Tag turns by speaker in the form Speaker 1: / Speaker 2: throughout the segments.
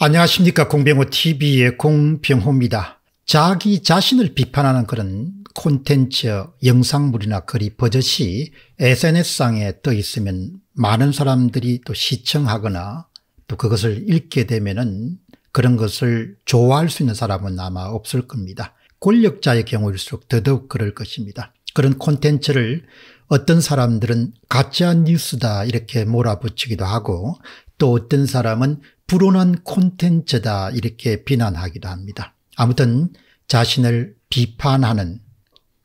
Speaker 1: 안녕하십니까 공병호TV의 공병호입니다. 자기 자신을 비판하는 그런 콘텐츠 영상물이나 글이 버젓이 SNS상에 떠 있으면 많은 사람들이 또 시청하거나 또 그것을 읽게 되면은 그런 것을 좋아할 수 있는 사람은 아마 없을 겁니다. 권력자의 경우일수록 더더욱 그럴 것입니다. 그런 콘텐츠를 어떤 사람들은 가짜 뉴스다 이렇게 몰아붙이기도 하고 또 어떤 사람은 불온한 콘텐츠다 이렇게 비난하기도 합니다. 아무튼 자신을 비판하는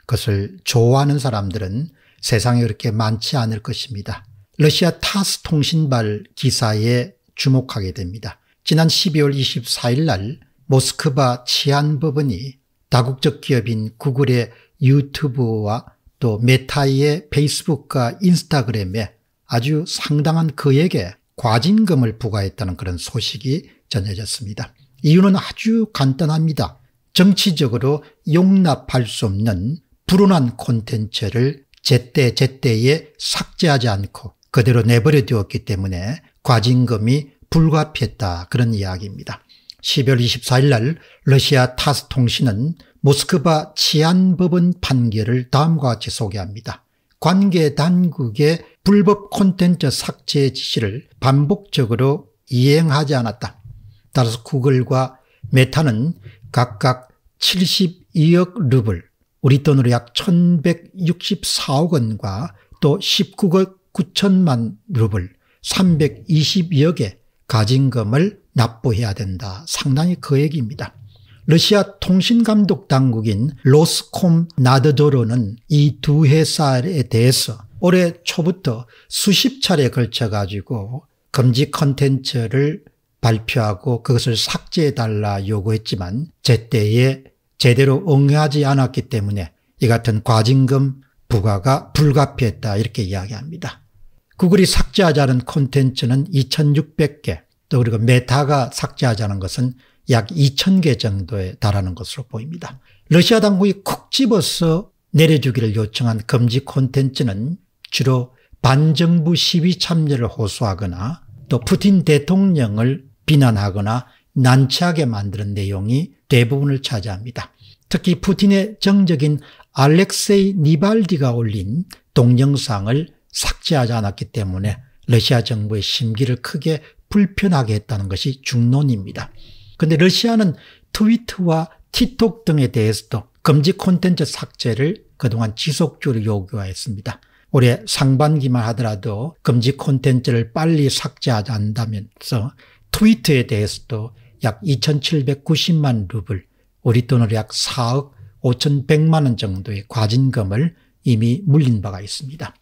Speaker 1: 것을 좋아하는 사람들은 세상에 그렇게 많지 않을 것입니다. 러시아 타스 통신발 기사에 주목하게 됩니다. 지난 12월 24일 날 모스크바 치안법원이 다국적 기업인 구글의 유튜브와 또 메타의 페이스북과 인스타그램에 아주 상당한 그에게 과징금을 부과했다는 그런 소식이 전해졌습니다. 이유는 아주 간단합니다. 정치적으로 용납할 수 없는 불운한 콘텐츠를 제때 제때에 삭제하지 않고 그대로 내버려 두었기 때문에 과징금이 불가피했다 그런 이야기입니다. 12월 24일 날 러시아 타스 통신은 모스크바 치안법원 판결을 다음과 같이 소개합니다. 관계 당국의 불법 콘텐츠 삭제 지시를 반복적으로 이행하지 않았다. 따라서 구글과 메타는 각각 72억 루블, 우리 돈으로 약 1164억 원과 또 19억 9천만 루블, 322억의 가진금을 납부해야 된다. 상당히 거액입니다. 그 러시아 통신감독 당국인 로스콤 나드도르는 이 두 회사에 대해서 올해 초부터 수십 차례 걸쳐 가지고 금지 컨텐츠를 발표하고 그것을 삭제해달라 요구했지만 제때에 제대로 응하지 해 않았기 때문에 이 같은 과징금 부과가 불가피했다 이렇게 이야기합니다. 구글이 삭제하자는 콘텐츠는 2600개 또 그리고 메타가 삭제하자는 것은 약 2,000개 정도에 달하는 것으로 보입니다. 러시아 당국이 콕 집어서 내려주기를 요청한 금지 콘텐츠는 주로 반정부 시위 참여를 호소하거나 또 푸틴 대통령을 비난하거나 난처하게 만드는 내용이 대부분을 차지합니다. 특히 푸틴의 정적인 알렉세이 니발디가 올린 동영상을 삭제하지 않았기 때문에 러시아 정부의 심기를 크게 불편하게 했다는 것이 중론입니다. 근데 러시아는 트위터와 틱톡 등에 대해서도 금지 콘텐츠 삭제를 그동안 지속적으로 요구했습니다. 올해 상반기만 하더라도 금지 콘텐츠를 빨리 삭제하지 않다면서 트위터에 대해서도 약 2,790만 루블, 우리 돈으로 약 4억 5,100만 원 정도의 과징금을 이미 물린 바가 있습니다.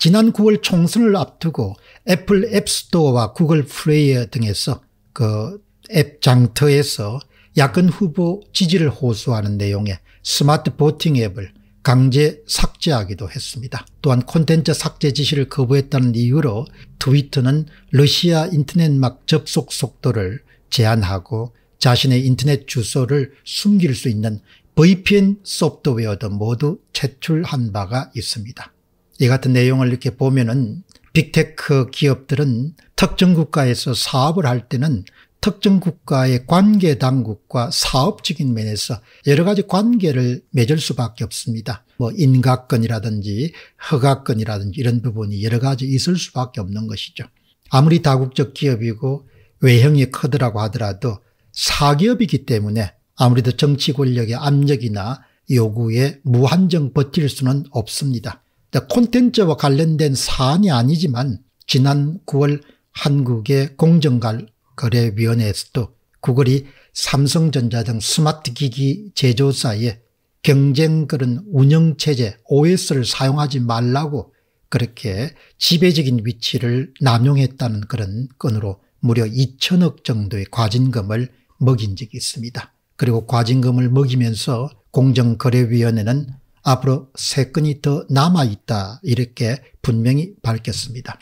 Speaker 1: 지난 9월 총선을 앞두고 애플 앱스토어와 구글 플레이어 등에서 그앱 장터에서 야권 후보 지지를 호소하는 내용의 스마트 보팅 앱을 강제 삭제하기도 했습니다. 또한 콘텐츠 삭제 지시를 거부했다는 이유로 트위터는 러시아 인터넷 막 접속 속도를 제한하고 자신의 인터넷 주소를 숨길 수 있는 VPN 소프트웨어도 모두 제출한 바가 있습니다. 이 같은 내용을 이렇게 보면 은 빅테크 기업들은 특정 국가에서 사업을 할 때는 특정 국가의 관계 당국과 사업적인 면에서 여러 가지 관계를 맺을 수밖에 없습니다. 뭐 인가권이라든지 허가권이라든지 이런 부분이 여러 가지 있을 수밖에 없는 것이죠. 아무리 다국적 기업이고 외형이 크더라고 하더라도 사기업이기 때문에 아무래도 정치 권력의 압력이나 요구에 무한정 버틸 수는 없습니다. 콘텐츠와 관련된 사안이 아니지만 지난 9월 한국의 공정갈 거래위원회에서도 구글이 삼성전자 등 스마트기기 제조사에 경쟁 그런 운영체제 OS를 사용하지 말라고 그렇게 지배적인 위치를 남용했다는 그런 건으로 무려 2천억 정도의 과징금을 먹인 적이 있습니다. 그리고 과징금을 먹이면서 공정거래위원회는 앞으로 세 건이 더 남아있다 이렇게 분명히 밝혔습니다.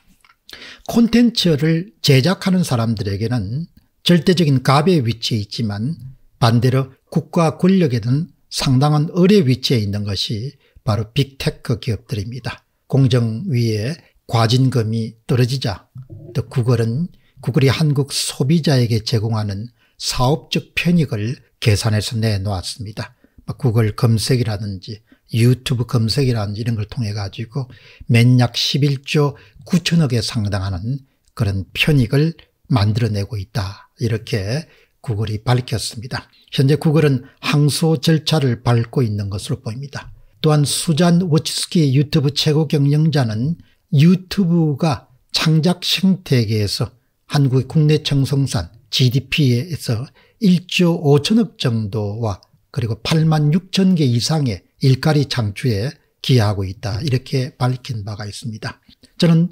Speaker 1: 콘텐츠를 제작하는 사람들에게는 절대적인 갑의 위치에 있지만 반대로 국가 권력에는 상당한 을의 위치에 있는 것이 바로 빅테크 기업들입니다. 공정 위에 과징금이 떨어지자 또 구글은 구글이 한국 소비자에게 제공하는 사업적 편익을 계산해서 내놓았습니다. 뭐 구글 검색이라든지 유튜브 검색이라든지 이런 걸 통해 가지고 맨약 11조 9천억에 상당하는 그런 편익을 만들어내고 있다. 이렇게 구글이 밝혔습니다. 현재 구글은 항소 절차를 밟고 있는 것으로 보입니다. 또한 수잔 워치스키 유튜브 최고 경영자는 유튜브가 창작 생태계에서 한국의 국내 청성산 GDP에서 1조 5천억 정도와 그리고 8만 6천 개 이상의 일가리 창출에 기여하고 있다 이렇게 밝힌 바가 있습니다. 저는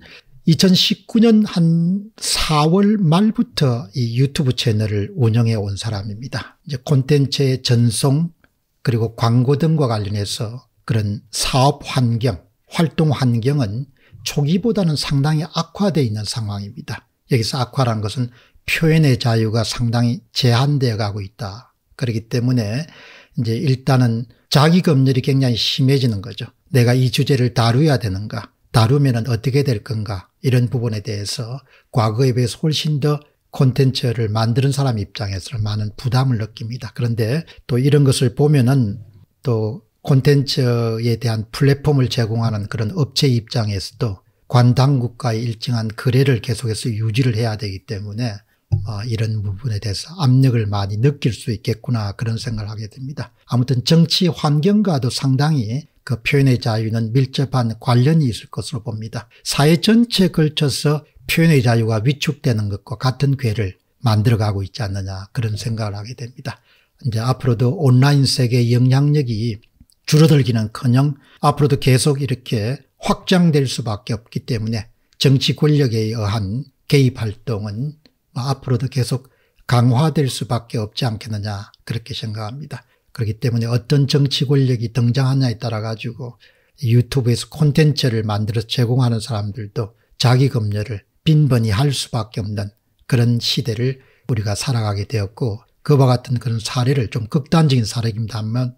Speaker 1: 2019년 한 4월 말부터 이 유튜브 채널을 운영해 온 사람입니다. 이제 콘텐츠의 전송 그리고 광고 등과 관련해서 그런 사업 환경, 활동 환경은 초기보다는 상당히 악화되어 있는 상황입니다. 여기서 악화란 것은 표현의 자유가 상당히 제한되어 가고 있다. 그렇기 때문에 이제 일단은 자기 검열이 굉장히 심해지는 거죠. 내가 이 주제를 다루어야 되는가 다루면 어떻게 될 건가 이런 부분에 대해서 과거에 비해서 훨씬 더 콘텐츠를 만드는 사람 입장에서는 많은 부담을 느낍니다. 그런데 또 이런 것을 보면은 또 콘텐츠에 대한 플랫폼을 제공하는 그런 업체 입장에서도 관 당국과의 일정한 거래를 계속해서 유지를 해야 되기 때문에 어, 이런 부분에 대해서 압력을 많이 느낄 수 있겠구나 그런 생각을 하게 됩니다. 아무튼 정치 환경과도 상당히 그 표현의 자유는 밀접한 관련이 있을 것으로 봅니다. 사회 전체에 걸쳐서 표현의 자유가 위축되는 것과 같은 궤를 만들어가고 있지 않느냐 그런 생각을 하게 됩니다. 이제 앞으로도 온라인 세계의 영향력이 줄어들기는커녕 앞으로도 계속 이렇게 확장될 수밖에 없기 때문에 정치 권력에 의한 개입 활동은 뭐 앞으로도 계속 강화될 수밖에 없지 않겠느냐 그렇게 생각합니다. 그렇기 때문에 어떤 정치 권력이 등장하냐에 따라 가지고 유튜브에서 콘텐츠를 만들어 제공하는 사람들도 자기 검열을 빈번히 할 수밖에 없는 그런 시대를 우리가 살아가게 되었고 그와 같은 그런 사례를 좀 극단적인 사례입니다만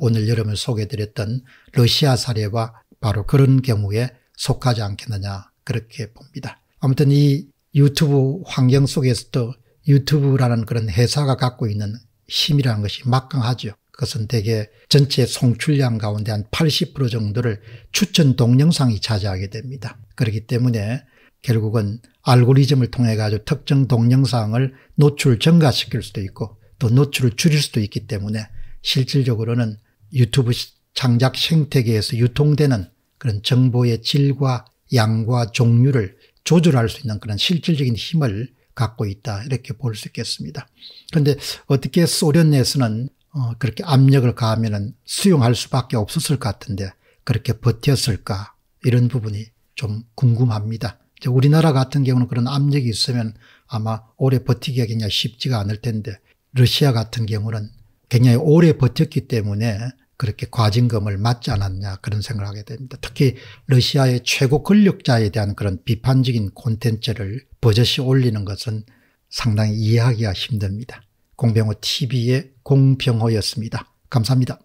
Speaker 1: 오늘 여러분 소개드렸던 러시아 사례와 바로 그런 경우에 속하지 않겠느냐 그렇게 봅니다. 아무튼 이 유튜브 환경 속에서도 유튜브라는 그런 회사가 갖고 있는 힘이라는 것이 막강하죠. 그것은 대개 전체 송출량 가운데 한 80% 정도를 추천 동영상이 차지하게 됩니다. 그렇기 때문에 결국은 알고리즘을 통해 가지고 특정 동영상을 노출 증가시킬 수도 있고 또 노출을 줄일 수도 있기 때문에 실질적으로는 유튜브 창작 생태계에서 유통되는 그런 정보의 질과 양과 종류를 조절할 수 있는 그런 실질적인 힘을 갖고 있다 이렇게 볼 수 있겠습니다. 그런데 어떻게 소련 내에서는 어, 그렇게 압력을 가하면 수용할 수밖에 없었을 것 같은데 그렇게 버텼을까 이런 부분이 좀 궁금합니다. 우리나라 같은 경우는 그런 압력이 있으면 아마 오래 버티기가 굉장히 쉽지가 않을 텐데 러시아 같은 경우는 굉장히 오래 버텼기 때문에 그렇게 과징금을 맞지 않았냐 그런 생각을 하게 됩니다. 특히 러시아의 최고 권력자에 대한 그런 비판적인 콘텐츠를 버젓이 올리는 것은 상당히 이해하기가 힘듭니다. 공병호 TV의 공병호였습니다. 감사합니다.